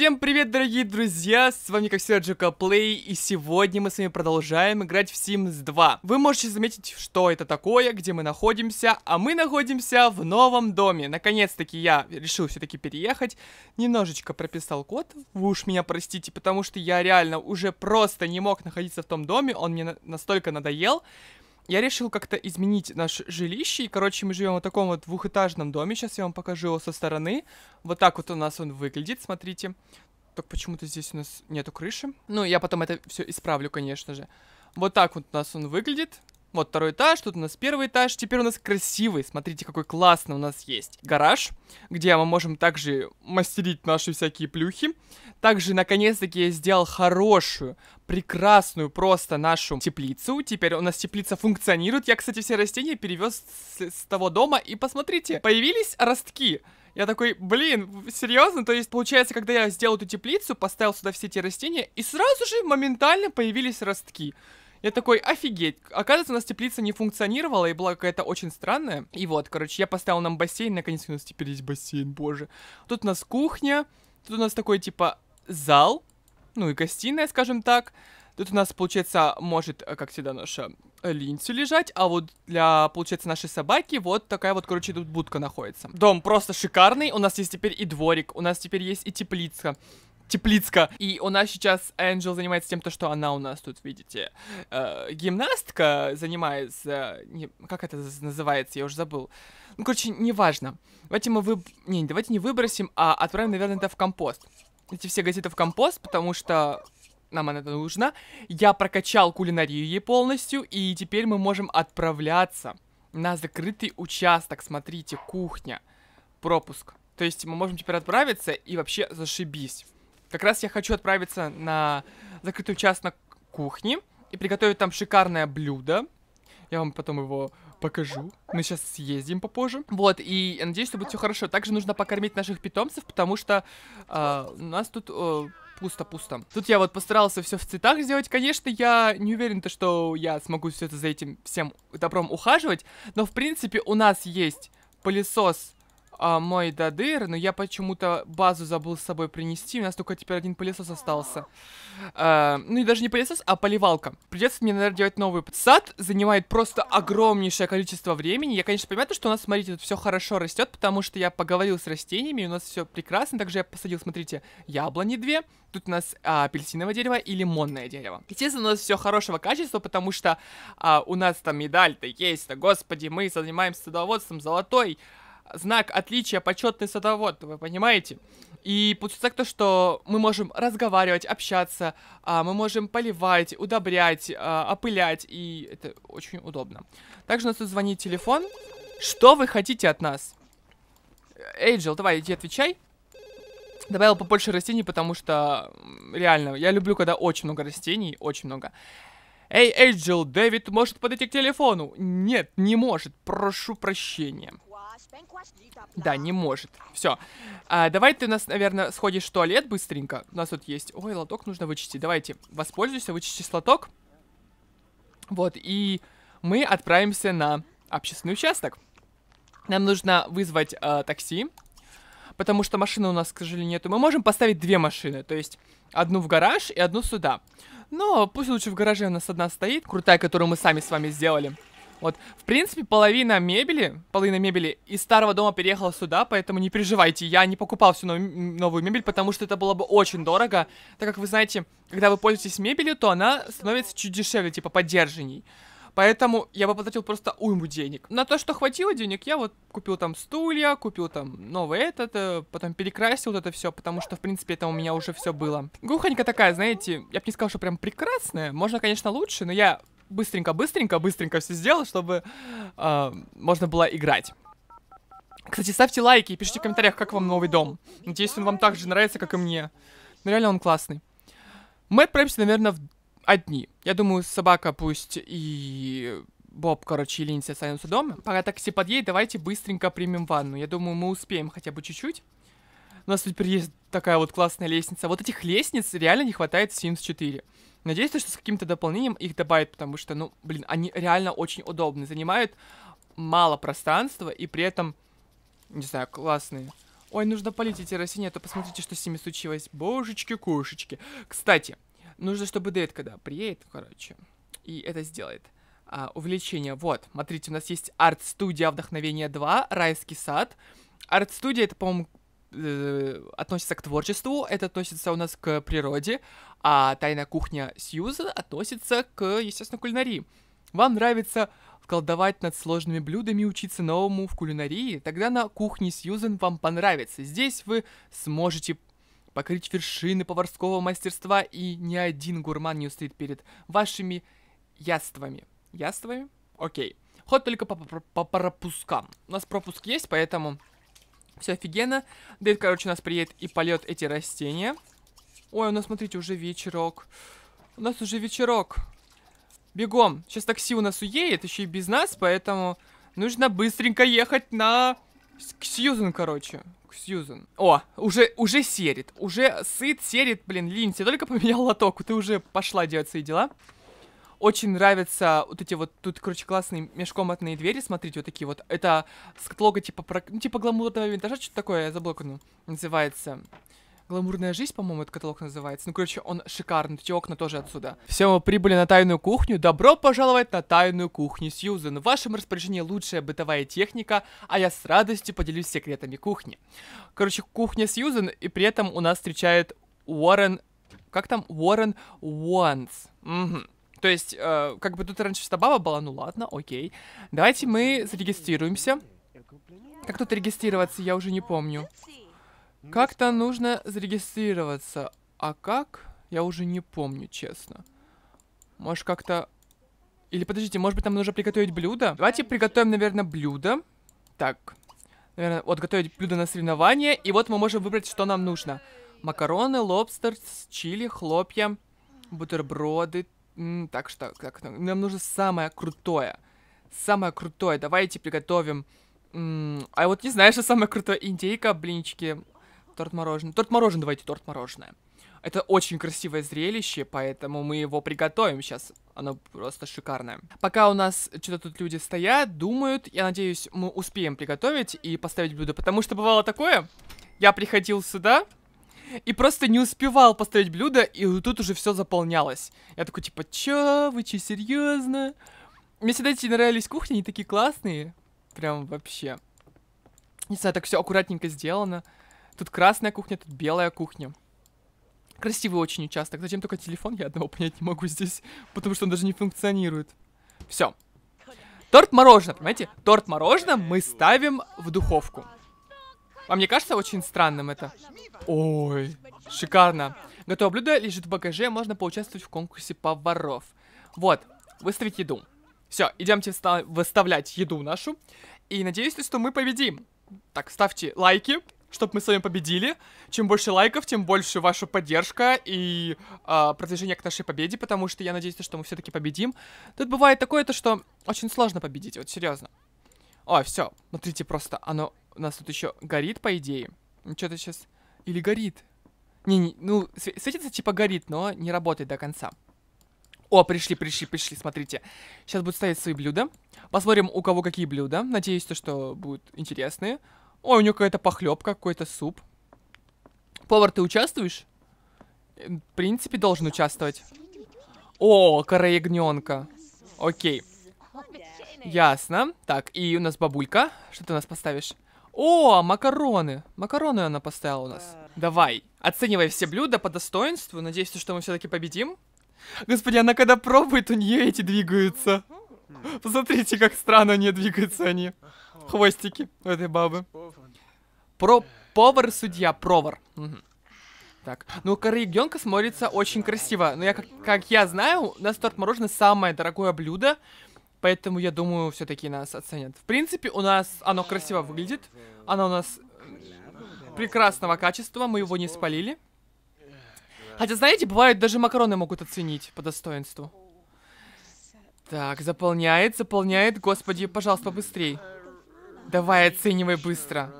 Всем привет, дорогие друзья! С вами, как всегда, Джека Плей, и сегодня мы с вами продолжаем играть в Sims 2. Вы можете заметить, что это такое, где мы находимся, а мы находимся в новом доме. Наконец-таки я решил все-таки переехать, немножечко прописал код, вы уж меня простите, потому что я реально уже просто не мог находиться в том доме, он мне настолько надоел, я решил как-то изменить наш жилище. И, короче, мы живем в таком вот двухэтажном доме. Сейчас я вам покажу его со стороны. Вот так вот у нас он выглядит, смотрите. Так почему-то здесь у нас нету крыши. Ну, я потом это все исправлю, конечно же. Вот так вот у нас он выглядит. Вот второй этаж, тут у нас первый этаж. Теперь у нас красивый, смотрите, какой классный у нас есть гараж, где мы можем также мастерить наши всякие плюхи. Также, наконец-таки, я сделал хорошую, прекрасную просто нашу теплицу. Теперь у нас теплица функционирует. Я, кстати, все растения перевез с, с того дома, и посмотрите, появились ростки. Я такой, блин, серьезно? То есть, получается, когда я сделал эту теплицу, поставил сюда все эти растения, и сразу же моментально появились ростки. Я такой, офигеть. Оказывается, у нас теплица не функционировала и была какая-то очень странная. И вот, короче, я поставил нам бассейн, наконец то у нас теперь есть бассейн, боже. Тут у нас кухня, тут у нас такой, типа, зал, ну и гостиная, скажем так. Тут у нас, получается, может, э, как всегда, наша э, линзу лежать, а вот для, получается, нашей собаки вот такая вот, короче, тут будка находится. Дом просто шикарный, у нас есть теперь и дворик, у нас теперь есть и теплица. Теплицка. И у нас сейчас Энджел занимается тем, то, что она у нас тут, видите, э, гимнастка занимается... Не, как это называется? Я уже забыл. Ну, короче, неважно. Давайте мы выб... Не, давайте не выбросим, а отправим, наверное, это в компост. Эти все газеты в компост, потому что нам она нужна. Я прокачал кулинарию ей полностью, и теперь мы можем отправляться на закрытый участок. Смотрите, кухня, пропуск. То есть мы можем теперь отправиться и вообще зашибись. Как раз я хочу отправиться на закрытый участок кухни и приготовить там шикарное блюдо. Я вам потом его покажу. Мы сейчас съездим попозже. Вот, и я надеюсь, что будет все хорошо. Также нужно покормить наших питомцев, потому что э, у нас тут... Э, пусто-пусто. Тут я вот постарался все в цветах сделать. Конечно, я не уверен, что я смогу все это за этим всем добром ухаживать, но в принципе у нас есть пылесос а, мой дадыр, но я почему-то базу забыл с собой принести. У нас только теперь один пылесос остался. А, ну и даже не пылесос, а поливалка. Придется мне, наверное, делать новый. Сад занимает просто огромнейшее количество времени. Я, конечно, понимаю, что у нас, смотрите, тут все хорошо растет, потому что я поговорил с растениями, у нас все прекрасно. Также я посадил, смотрите, яблони две. Тут у нас а, апельсиновое дерево и лимонное дерево. Естественно, у нас все хорошего качества, потому что а, у нас там медаль-то есть-то. Господи, мы занимаемся садоводством золотой знак отличия, почетный садовод, вы понимаете? И получается то, что мы можем разговаривать, общаться, а, мы можем поливать, удобрять, а, опылять, и это очень удобно. Также у нас тут звонит телефон. Что вы хотите от нас? Эйджел, давай, иди отвечай. Добавил побольше растений, потому что реально, я люблю, когда очень много растений, очень много. Эй, Эйджел, Дэвид может подойти к телефону? Нет, не может, прошу прощения. Да, не может. Все. А, давай ты у нас, наверное, сходишь в туалет быстренько. У нас тут есть... Ой, лоток нужно вычистить. Давайте, воспользуйся, вычисти лоток. Вот, и мы отправимся на общественный участок. Нам нужно вызвать э, такси, потому что машины у нас, к сожалению, нету. Мы можем поставить две машины, то есть одну в гараж и одну сюда. Но пусть лучше в гараже у нас одна стоит, крутая, которую мы сами с вами сделали. Вот, в принципе, половина мебели, половина мебели из старого дома переехала сюда, поэтому не переживайте, я не покупал всю новую, мебель, потому что это было бы очень дорого, так как вы знаете, когда вы пользуетесь мебелью, то она становится чуть дешевле, типа поддержанней. Поэтому я бы потратил просто уйму денег. На то, что хватило денег, я вот купил там стулья, купил там новый этот, э, потом перекрасил вот это все, потому что, в принципе, это у меня уже все было. Глухонько такая, знаете, я бы не сказал, что прям прекрасная. Можно, конечно, лучше, но я быстренько-быстренько-быстренько все сделал, чтобы э, можно было играть. Кстати, ставьте лайки и пишите в комментариях, как вам новый дом. Надеюсь, он вам так же нравится, как и мне. Но реально он классный. Мы отправимся, наверное, в одни. Я думаю, собака пусть и Боб, короче, и Линдси останутся дома. Пока такси подъедет, давайте быстренько примем ванну. Я думаю, мы успеем хотя бы чуть-чуть. У нас теперь есть такая вот классная лестница. Вот этих лестниц реально не хватает в Sims 4. Надеюсь, что с каким-то дополнением их добавят, потому что, ну, блин, они реально очень удобны, занимают мало пространства и при этом, не знаю, классные. Ой, нужно полить эти растения, а то посмотрите, что с ними случилось. Божечки-кошечки. Кстати, нужно, чтобы Дэд когда приедет, короче, и это сделает. А, увлечение. Вот, смотрите, у нас есть арт-студия Вдохновение 2, Райский сад. Арт-студия, это, по-моему, Э, относится к творчеству, это относится у нас к природе, а тайная кухня Сьюза относится к, естественно, кулинарии. Вам нравится колдовать над сложными блюдами и учиться новому в кулинарии, тогда на кухне Сьюзен вам понравится. Здесь вы сможете покорить вершины поварского мастерства, и ни один гурман не устоит перед вашими яствами. Яствами? Окей. Ход только по, по, по пропускам. У нас пропуск есть, поэтому все офигенно. Дэйд, короче, у нас приедет и полет эти растения. Ой, у нас, смотрите, уже вечерок. У нас уже вечерок. Бегом. Сейчас такси у нас уедет, еще и без нас, поэтому нужно быстренько ехать на... К Сьюзен, короче. К Сьюзен. О, уже, уже серит. Уже сыт, серит, блин, Линси. Только поменял лоток, ты уже пошла делать свои дела. Очень нравятся вот эти вот, тут, короче, классные межкомнатные двери, смотрите, вот такие вот. Это лого типа, про, ну, типа гламурного винтажа, что-то такое, я забыл, как называется. Гламурная жизнь, по-моему, этот каталог называется. Ну, короче, он шикарный. Эти окна тоже отсюда. Все, мы прибыли на тайную кухню. Добро пожаловать на тайную кухню, Сьюзен. В вашем распоряжении лучшая бытовая техника, а я с радостью поделюсь секретами кухни. Короче, кухня Сьюзен, и при этом у нас встречает Уоррен... Как там? Уоррен Уанс. Угу. То есть, э, как бы тут раньше всегда баба была, ну ладно, окей. Давайте мы зарегистрируемся. Как тут регистрироваться, я уже не помню. Как-то нужно зарегистрироваться. А как? Я уже не помню, честно. Может, как-то... Или подождите, может быть, нам нужно приготовить блюдо? Давайте приготовим, наверное, блюдо. Так. Наверное, вот готовить блюдо на соревнования. И вот мы можем выбрать, что нам нужно. Макароны, лобстер, чили, хлопья, бутерброды, так что, как, нам нужно самое крутое. Самое крутое. Давайте приготовим... А вот не знаешь, что самое крутое. Индейка, блинчики, торт мороженое. Торт мороженое, давайте торт мороженое. Это очень красивое зрелище, поэтому мы его приготовим сейчас. Оно просто шикарное. Пока у нас что-то тут люди стоят, думают, я надеюсь, мы успеем приготовить и поставить блюдо. Потому что бывало такое, я приходил сюда, и просто не успевал поставить блюдо, и тут уже все заполнялось. Я такой, типа, чё, вы чё, серьезно? Мне всегда эти нравились кухни, они такие классные. Прям вообще. Не знаю, так все аккуратненько сделано. Тут красная кухня, тут белая кухня. Красивый очень участок. Зачем только телефон, я одного понять не могу здесь, потому что он даже не функционирует. Все. Торт-мороженое, понимаете? Торт-мороженое мы ставим в духовку. А мне кажется очень странным это. Ой, шикарно. Готовое блюдо лежит в багаже, можно поучаствовать в конкурсе поваров. Вот, выставить еду. Все, идемте выставлять еду нашу. И надеюсь, что мы победим. Так, ставьте лайки, чтобы мы с вами победили. Чем больше лайков, тем больше ваша поддержка и э, продвижение к нашей победе, потому что я надеюсь, что мы все-таки победим. Тут бывает такое-то, что очень сложно победить, вот серьезно. Ой, все, смотрите просто, оно у нас тут еще горит, по идее. Ну, что-то сейчас... Или горит? Не, не, ну, светится типа горит, но не работает до конца. О, пришли, пришли, пришли, смотрите. Сейчас будут стоять свои блюда. Посмотрим, у кого какие блюда. Надеюсь, то, что будут интересные. Ой, у него какая-то похлебка, какой-то суп. Повар, ты участвуешь? В принципе, должен участвовать. О, кора ягненка. Окей. Ясно. Так, и у нас бабулька. Что ты у нас поставишь? О, макароны. Макароны она поставила у нас. Давай, оценивай все блюда по достоинству. Надеюсь, что мы все-таки победим. Господи, она когда пробует, у нее эти двигаются. Посмотрите, как странно они двигаются они. Хвостики этой бабы. Про повар-судья, провар. Так, ну корыгенка смотрится очень красиво. Но я, как, как я знаю, у нас торт мороженое самое дорогое блюдо Поэтому я думаю, все-таки нас оценят. В принципе, у нас оно красиво выглядит. Оно у нас прекрасного качества, мы его не спалили. Хотя, знаете, бывает, даже макароны могут оценить по достоинству. Так, заполняет, заполняет. Господи, пожалуйста, быстрей. Давай, оценивай быстро.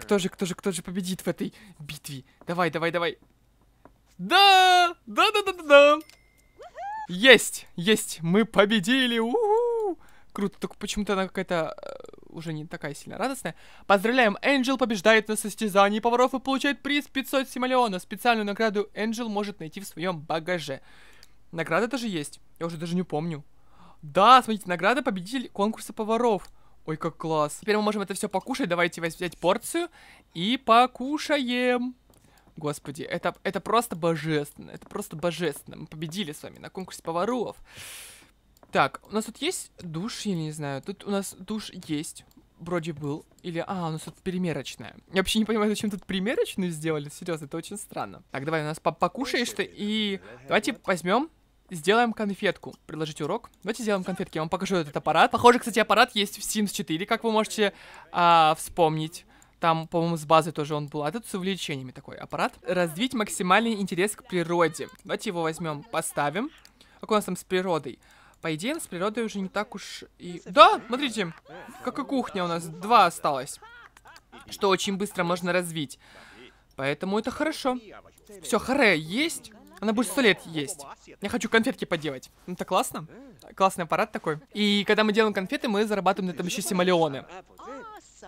Кто же, кто же, кто же победит в этой битве? Давай, давай, давай. Да! Да-да-да-да-да! Есть! Есть! Мы победили! У -у -у! Круто, только почему-то она какая-то э, уже не такая сильно радостная. Поздравляем, Энджел побеждает на состязании поваров и получает приз 500 симолеона. Специальную награду Энджел может найти в своем багаже. Награда тоже есть. Я уже даже не помню. Да, смотрите, награда победитель конкурса поваров. Ой, как класс. Теперь мы можем это все покушать. Давайте взять порцию и покушаем. Господи, это, это просто божественно. Это просто божественно. Мы победили с вами на конкурсе поваров. Так, у нас тут есть душ, я не знаю. Тут у нас душ есть. Вроде был. Или, а, у нас тут примерочная. Я вообще не понимаю, зачем тут примерочную сделали. Серьезно, это очень странно. Так, давай, у нас по покушаешь ты и... Давайте возьмем сделаем конфетку. Предложить урок. Давайте сделаем конфетки. Я вам покажу этот аппарат. Похоже, кстати, аппарат есть в Sims 4, как вы можете а, вспомнить. Там, по-моему, с базы тоже он был. А тут с увлечениями такой аппарат. Развить максимальный интерес к природе. Давайте его возьмем, поставим. Как у нас там с природой? По идее, с природой уже не так уж и... Да, смотрите, как и кухня у нас, два осталось. Что очень быстро можно развить. Поэтому это хорошо. Все, харе есть. Она будет сто лет есть. Я хочу конфетки поделать. Ну, это классно. Классный аппарат такой. И когда мы делаем конфеты, мы зарабатываем на этом еще симолеоны.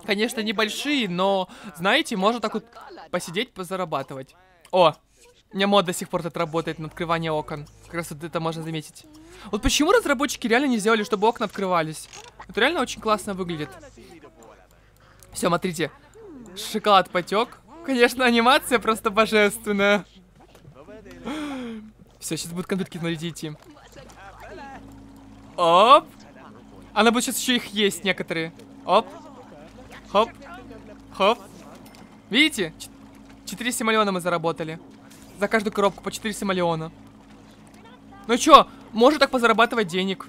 Конечно, небольшие, но, знаете, можно так вот посидеть, позарабатывать. О, у меня мод до сих пор тут работает на открывание окон. Как раз вот это можно заметить. Вот почему разработчики реально не сделали, чтобы окна открывались? Это реально очень классно выглядит. Все, смотрите. Шоколад потек. Конечно, анимация просто божественная. Все, сейчас будут конфетки на идти. Оп. Она будет сейчас еще их есть некоторые. Оп. Хоп. Хоп. Видите? Четыре симолеона мы заработали. За каждую коробку по 4 симолеона. Ну чё, можно так позарабатывать денег.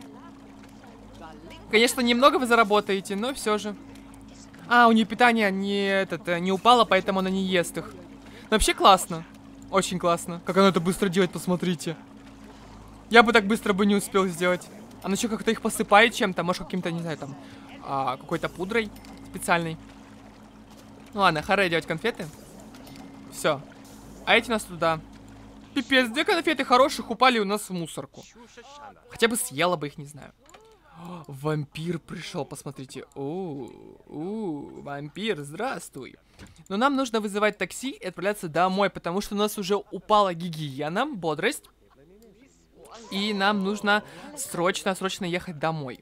Конечно, немного вы заработаете, но все же. А, у нее питание не, этот, не упало, поэтому она не ест их. Но вообще классно. Очень классно. Как она это быстро делает, посмотрите. Я бы так быстро бы не успел сделать. Она еще как-то их посыпает чем-то, может каким-то, не знаю, там, а, какой-то пудрой специальный. Ну ладно, харе делать конфеты. Все. А эти нас туда. Пипец, две конфеты хороших упали у нас в мусорку. Хотя бы съела бы их, не знаю. О, вампир пришел, посмотрите. О, о, вампир, здравствуй. Но нам нужно вызывать такси и отправляться домой, потому что у нас уже упала гигиена, бодрость. И нам нужно срочно-срочно ехать домой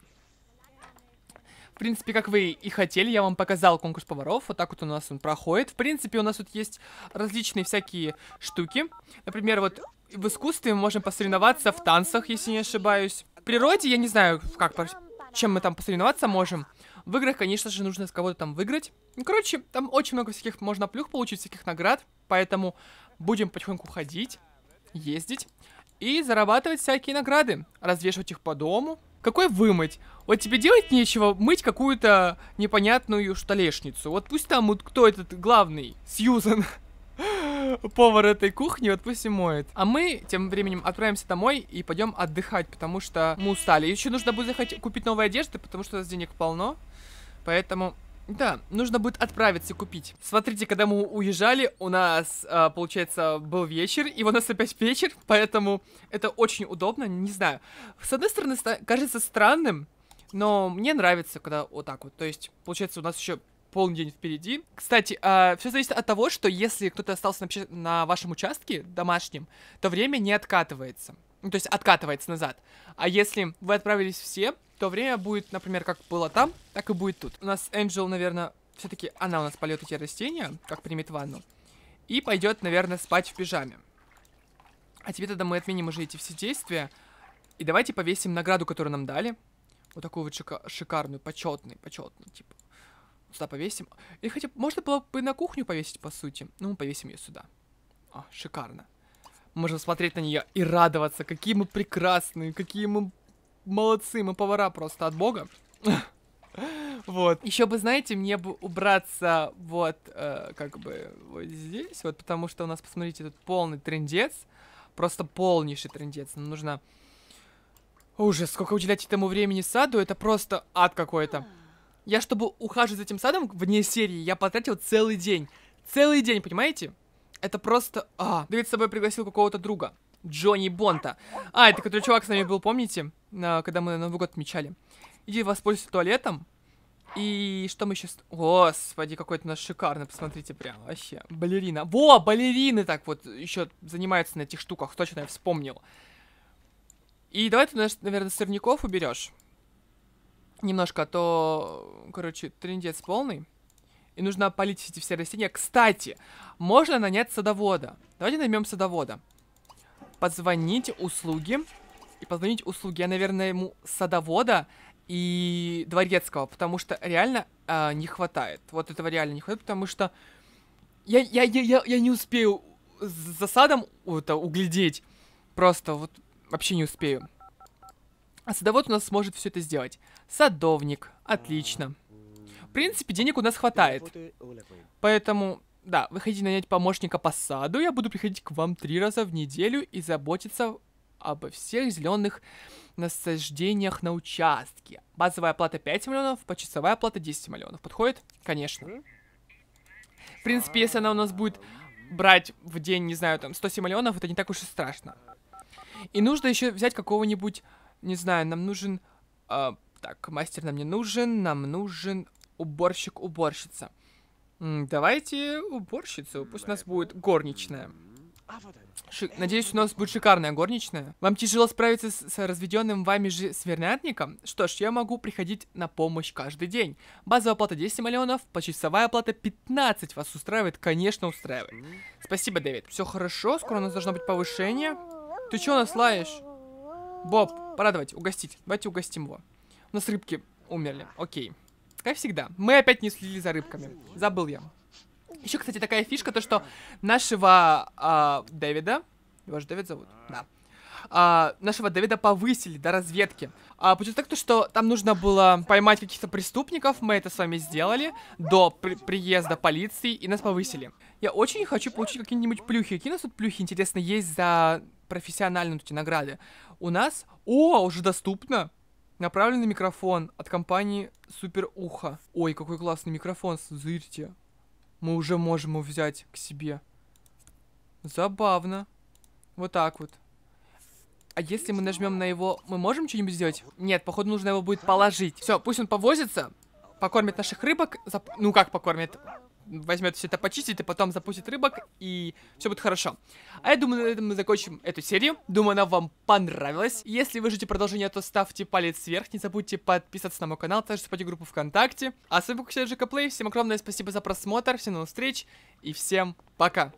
принципе, как вы и хотели, я вам показал конкурс поваров. Вот так вот у нас он проходит. В принципе, у нас тут есть различные всякие штуки. Например, вот в искусстве мы можем посоревноваться, в танцах, если не ошибаюсь. В природе, я не знаю, как, чем мы там посоревноваться можем. В играх, конечно же, нужно с кого-то там выиграть. Ну, короче, там очень много всяких можно плюх получить, всяких наград. Поэтому будем потихоньку ходить, ездить и зарабатывать всякие награды. Развешивать их по дому. Какой вымыть? Вот тебе делать нечего, мыть какую-то непонятную шталешницу. Вот пусть там вот кто этот главный, Сьюзан, повар этой кухни, вот пусть и моет. А мы тем временем отправимся домой и пойдем отдыхать, потому что мы устали. Еще нужно будет заехать купить новые одежды, потому что у нас денег полно. Поэтому да, нужно будет отправиться купить. Смотрите, когда мы уезжали, у нас, а, получается, был вечер, и у нас опять вечер, поэтому это очень удобно, не знаю. С одной стороны, кажется странным, но мне нравится, когда вот так вот. То есть, получается, у нас еще полный день впереди. Кстати, э, а, все зависит от того, что если кто-то остался на, на вашем участке домашнем, то время не откатывается. Ну, то есть откатывается назад. А если вы отправились все, то время будет, например, как было там, так и будет тут. У нас Энджел, наверное, все-таки она у нас полет эти растения, как примет ванну. И пойдет, наверное, спать в пижаме. А тебе тогда мы отменим уже эти все действия. И давайте повесим награду, которую нам дали вот такую вот шика шикарную, почетную, почетную, типа. Сюда повесим. И хотя можно было бы на кухню повесить, по сути. Ну, мы повесим ее сюда. О, а, шикарно. Можно смотреть на нее и радоваться. Какие мы прекрасные, какие мы молодцы, мы повара просто от бога. Вот. Еще бы, знаете, мне бы убраться вот, э, как бы, вот здесь, вот, потому что у нас, посмотрите, тут полный трендец. Просто полнейший трендец. Нам нужно Ужас, сколько уделять этому времени саду, это просто ад какой-то. Я, чтобы ухаживать за этим садом вне серии, я потратил целый день. Целый день, понимаете? Это просто... А, Дэвид с собой пригласил какого-то друга. Джонни Бонта. А, это который чувак с нами был, помните? когда мы Новый год отмечали. Иди воспользуйся туалетом. И что мы сейчас... Господи, какой-то у нас шикарный, посмотрите, прям вообще. Балерина. Во, балерины так вот еще занимаются на этих штуках, точно я вспомнил. И давай ты, наверное, сорняков уберешь. Немножко, а то, короче, трендец полный. И нужно опалить эти все растения. Кстати, можно нанять садовода. Давайте наймем садовода. Позвонить услуги. И позвонить услуги. Я, наверное, ему садовода и дворецкого, потому что реально э, не хватает. Вот этого реально не хватает, потому что я, я, я, я, я не успею за садом это, углядеть. Просто вот вообще не успею. А садовод у нас сможет все это сделать. Садовник. Отлично. В принципе, денег у нас хватает. Поэтому, да, выходи нанять помощника по саду. Я буду приходить к вам три раза в неделю и заботиться обо всех зеленых насаждениях на участке. Базовая оплата 5 миллионов, почасовая оплата 10 миллионов. Подходит? Конечно. В принципе, если она у нас будет брать в день, не знаю, там, 107 миллионов, это не так уж и страшно. И нужно еще взять какого-нибудь, не знаю, нам нужен... Э, так, мастер нам не нужен, нам нужен уборщик-уборщица. Давайте уборщицу, пусть у нас будет горничная. А, Ши Надеюсь, у нас будет шикарная горничная. Вам тяжело справиться с, с разведенным вами же свернятником? Что ж, я могу приходить на помощь каждый день. Базовая оплата 10 миллионов, почасовая оплата 15. Вас устраивает? Конечно, устраивает. Спасибо, Дэвид. Все хорошо, скоро у нас должно быть повышение. Ты чё нас лаешь? Боб, Порадовать, угостить. Давайте угостим его. У нас рыбки умерли. Окей. Как всегда. Мы опять не следили за рыбками. Забыл я. Еще, кстати, такая фишка, то что нашего э, Дэвида... Его же Дэвид зовут? Да а, нашего Давида повысили до разведки. А почему так то, что там нужно было поймать каких-то преступников, мы это с вами сделали до при приезда полиции, и нас повысили. Я очень хочу получить какие-нибудь плюхи. Какие у нас тут плюхи, интересно, есть за профессиональные эти награды? У нас... О, уже доступно! Направленный микрофон от компании Супер Ухо. Ой, какой классный микрофон, смотрите. Мы уже можем его взять к себе. Забавно. Вот так вот. А если мы нажмем на его, мы можем что-нибудь сделать? Нет, походу нужно его будет положить. Все, пусть он повозится, покормит наших рыбок. Зап... Ну как покормит? Возьмет все это, почистит и потом запустит рыбок, и все будет хорошо. А я думаю, на этом мы закончим эту серию. Думаю, она вам понравилась. Если вы ждете продолжения, то ставьте палец вверх. Не забудьте подписаться на мой канал, также в группу ВКонтакте. А с вами был Ксения Жека Плей. Всем огромное спасибо за просмотр. Всем новых встреч и всем пока.